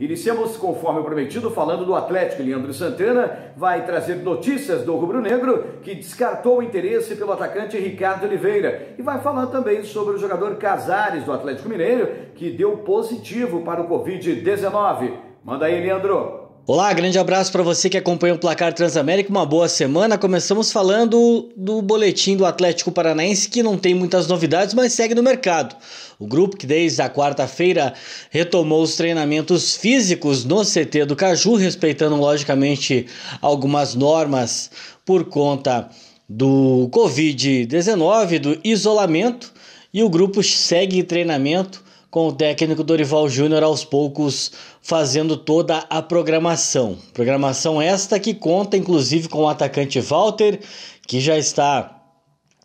Iniciamos, conforme prometido, falando do Atlético. Leandro Santana vai trazer notícias do Rubro Negro, que descartou o interesse pelo atacante Ricardo Oliveira. E vai falar também sobre o jogador Casares, do Atlético Mineiro, que deu positivo para o Covid-19. Manda aí, Leandro. Olá, grande abraço para você que acompanha o Placar Transamérica, uma boa semana. Começamos falando do boletim do Atlético Paranaense, que não tem muitas novidades, mas segue no mercado. O grupo que desde a quarta-feira retomou os treinamentos físicos no CT do Caju, respeitando logicamente algumas normas por conta do Covid-19, do isolamento, e o grupo segue treinamento com o técnico Dorival Júnior aos poucos fazendo toda a programação. Programação esta que conta inclusive com o atacante Walter, que já está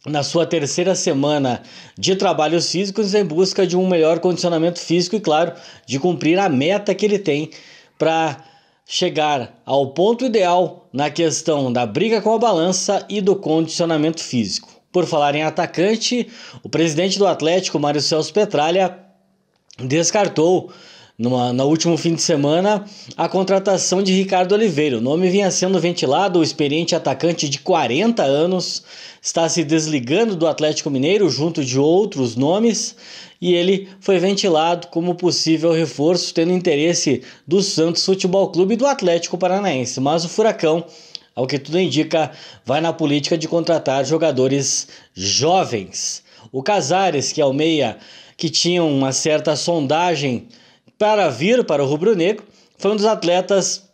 na sua terceira semana de trabalhos físicos em busca de um melhor condicionamento físico e, claro, de cumprir a meta que ele tem para chegar ao ponto ideal na questão da briga com a balança e do condicionamento físico. Por falar em atacante, o presidente do Atlético, Mário Celso Petralha, descartou numa, no último fim de semana, a contratação de Ricardo Oliveira. O nome vinha sendo ventilado, o experiente atacante de 40 anos está se desligando do Atlético Mineiro junto de outros nomes e ele foi ventilado como possível reforço, tendo interesse do Santos Futebol Clube e do Atlético Paranaense. Mas o Furacão, ao que tudo indica, vai na política de contratar jogadores jovens. O Casares, que é o meia que tinha uma certa sondagem para vir para o Rubro Negro, foi um dos atletas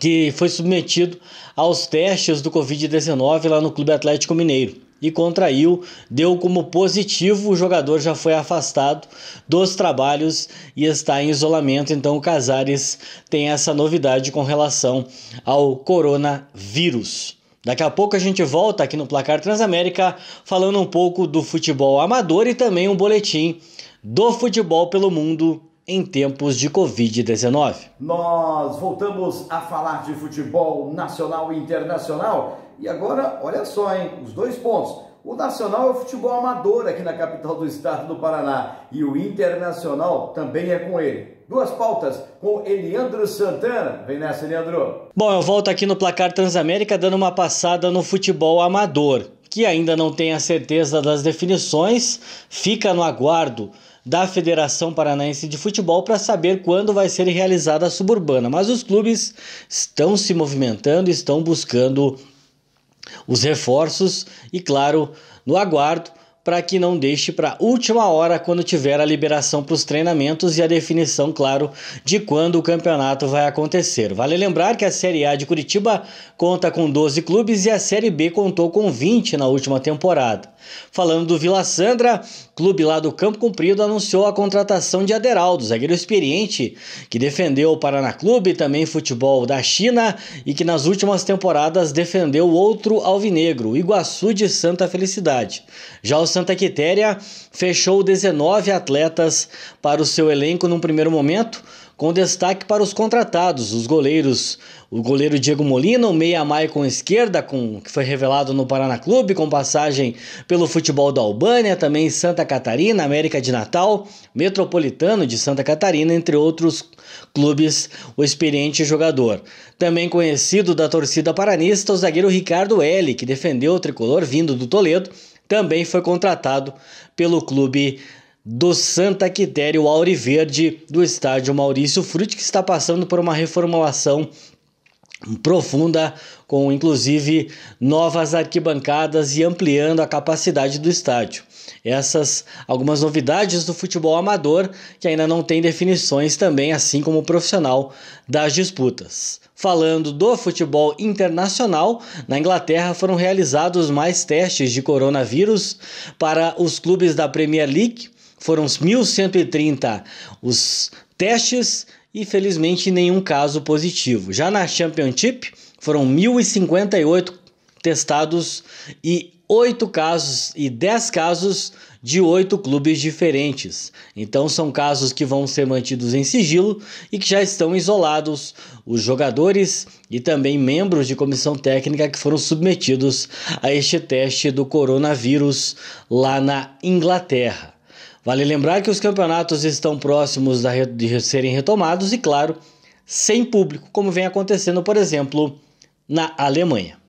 que foi submetido aos testes do Covid-19 lá no Clube Atlético Mineiro e contraiu, deu como positivo, o jogador já foi afastado dos trabalhos e está em isolamento. Então o Casares tem essa novidade com relação ao coronavírus. Daqui a pouco a gente volta aqui no Placar Transamérica falando um pouco do futebol amador e também um boletim do futebol pelo mundo em tempos de Covid-19. Nós voltamos a falar de futebol nacional e internacional e agora, olha só, hein, os dois pontos. O Nacional é o futebol amador aqui na capital do estado do Paraná e o Internacional também é com ele. Duas pautas com Eliandro Santana. Vem nessa, Eliandro. Bom, eu volto aqui no placar Transamérica dando uma passada no futebol amador, que ainda não tem a certeza das definições, fica no aguardo da Federação Paranaense de Futebol para saber quando vai ser realizada a suburbana. Mas os clubes estão se movimentando, estão buscando os reforços e, claro, no aguardo para que não deixe para última hora quando tiver a liberação para os treinamentos e a definição, claro, de quando o campeonato vai acontecer. Vale lembrar que a Série A de Curitiba conta com 12 clubes e a Série B contou com 20 na última temporada. Falando do Vila Sandra, clube lá do Campo Comprido anunciou a contratação de Aderaldo, zagueiro experiente, que defendeu o Paraná Clube, também futebol da China e que nas últimas temporadas defendeu outro alvinegro, Iguaçu de Santa Felicidade. Já o Santa Quitéria fechou 19 atletas para o seu elenco num primeiro momento, com destaque para os contratados, os goleiros, o goleiro Diego Molina, o meia Maicon Esquerda, com, que foi revelado no Paraná Clube, com passagem pelo futebol da Albânia, também Santa Catarina, América de Natal, Metropolitano de Santa Catarina, entre outros clubes, o experiente jogador. Também conhecido da torcida paranista, o zagueiro Ricardo L, que defendeu o tricolor vindo do Toledo, também foi contratado pelo clube do Santa Quitéria, o Auriverde do estádio Maurício Frutti, que está passando por uma reformulação profunda, com inclusive novas arquibancadas e ampliando a capacidade do estádio. Essas algumas novidades do futebol amador que ainda não tem definições também, assim como o profissional das disputas. Falando do futebol internacional, na Inglaterra foram realizados mais testes de coronavírus para os clubes da Premier League foram 1.130 os testes e felizmente nenhum caso positivo. Já na Championship foram 1.058 testados e 8 casos e 10 casos de 8 clubes diferentes. Então são casos que vão ser mantidos em sigilo e que já estão isolados os jogadores e também membros de comissão técnica que foram submetidos a este teste do coronavírus lá na Inglaterra. Vale lembrar que os campeonatos estão próximos de serem retomados e, claro, sem público, como vem acontecendo, por exemplo, na Alemanha.